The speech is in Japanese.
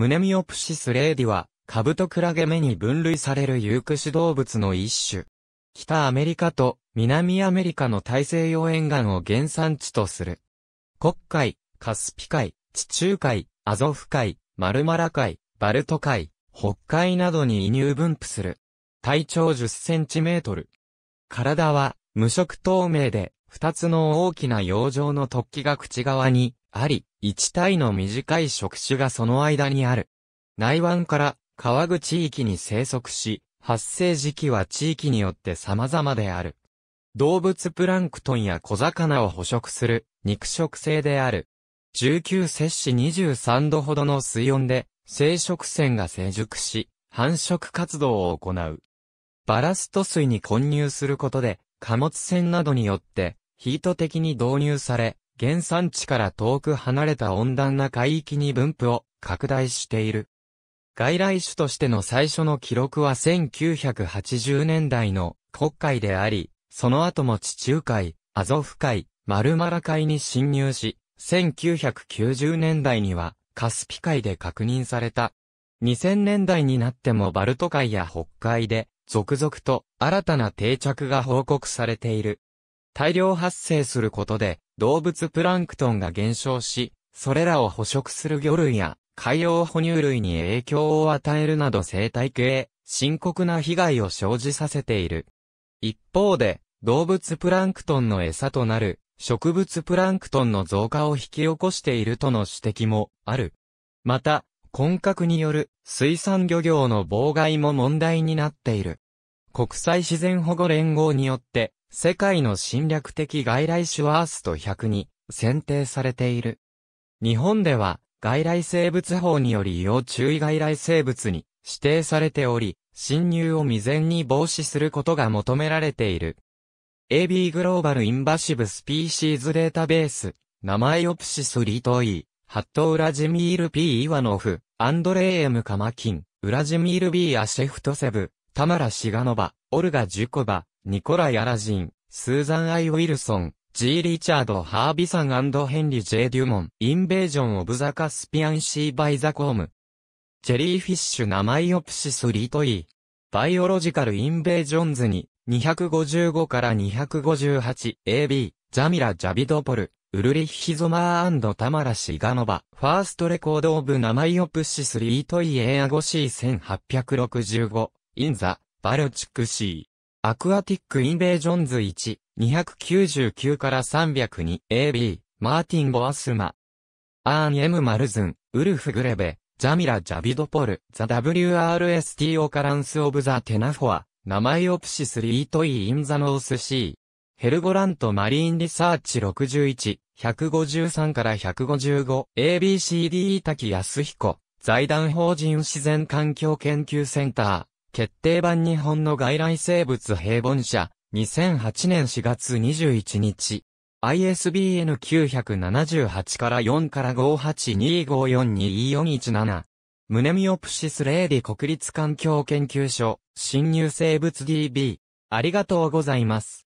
ムネミオプシスレーディは、カブトクラゲ目に分類される有駆動物の一種。北アメリカと南アメリカの大西洋沿岸を原産地とする。黒海、カスピ海、地中海、アゾフ海、マルマラ海、バルト海、北海などに移入分布する。体長10センチメートル。体は無色透明で二つの大きな洋上の突起が口側にあり、一体の短い触手がその間にある。内湾から川口地域に生息し、発生時期は地域によって様々である。動物プランクトンや小魚を捕食する肉食性である。19摂氏23度ほどの水温で生殖腺が成熟し、繁殖活動を行う。バラスト水に混入することで貨物船などによって、ヒート的に導入され、原産地から遠く離れた温暖な海域に分布を拡大している。外来種としての最初の記録は1980年代の国海であり、その後も地中海、アゾフ海、マルマラ海に侵入し、1990年代にはカスピ海で確認された。2000年代になってもバルト海や北海で続々と新たな定着が報告されている。大量発生することで動物プランクトンが減少し、それらを捕食する魚類や海洋哺乳類に影響を与えるなど生態系へ深刻な被害を生じさせている。一方で動物プランクトンの餌となる植物プランクトンの増加を引き起こしているとの指摘もある。また、混獲による水産漁業の妨害も問題になっている。国際自然保護連合によって、世界の侵略的外来種ワースト100に選定されている。日本では、外来生物法により要注意外来生物に指定されており、侵入を未然に防止することが求められている。AB グローバルインバシブスピーシーズデータベース、名前オプシスリートイー。ハット・ウラジミール・ P・ イワノフ、アンドレイ・エム・カマキン、ウラジミール・ B・ アシェフトセブ、タマラ・シガノバ、オルガ・ジュコバ、ニコライ・アラジン、スーザン・アイ・ウィルソン、G・ リチャード・ハービサンヘンリー・ジェ・デュモン、インベージョン・オブ・ザ・カスピアン・シー・バイ・ザ・コーム。ジェリーフィッシュ・ナマイ・オプシス・リートイ。バイオロジカル・インベージョンズに、255から 258AB、ジャミラ・ジャビドポル、ウルリッヒゾマータマラシガノバ、ファーストレコードオブ名前オプシスリートイエアゴシー1865、インザ、バルチックシー。アクアティックインベージョンズ1、299から302、AB、マーティン・ボアスマ。アーン・エム・マルズン、ウルフ・グレベ、ジャミラ・ジャビドポル、ザ・ WRST オカランス・オブ・ザ・テナフォア、名前オプシスリートイ・インザ・ノース・シー。ヘルゴラントマリーンリサーチ61、153から 155ABCD 滝康彦、財団法人自然環境研究センター、決定版日本の外来生物平凡社、2008年4月21日。ISBN 978から4から582542417。ムネミオプシスレーディ国立環境研究所、侵入生物 DB。ありがとうございます。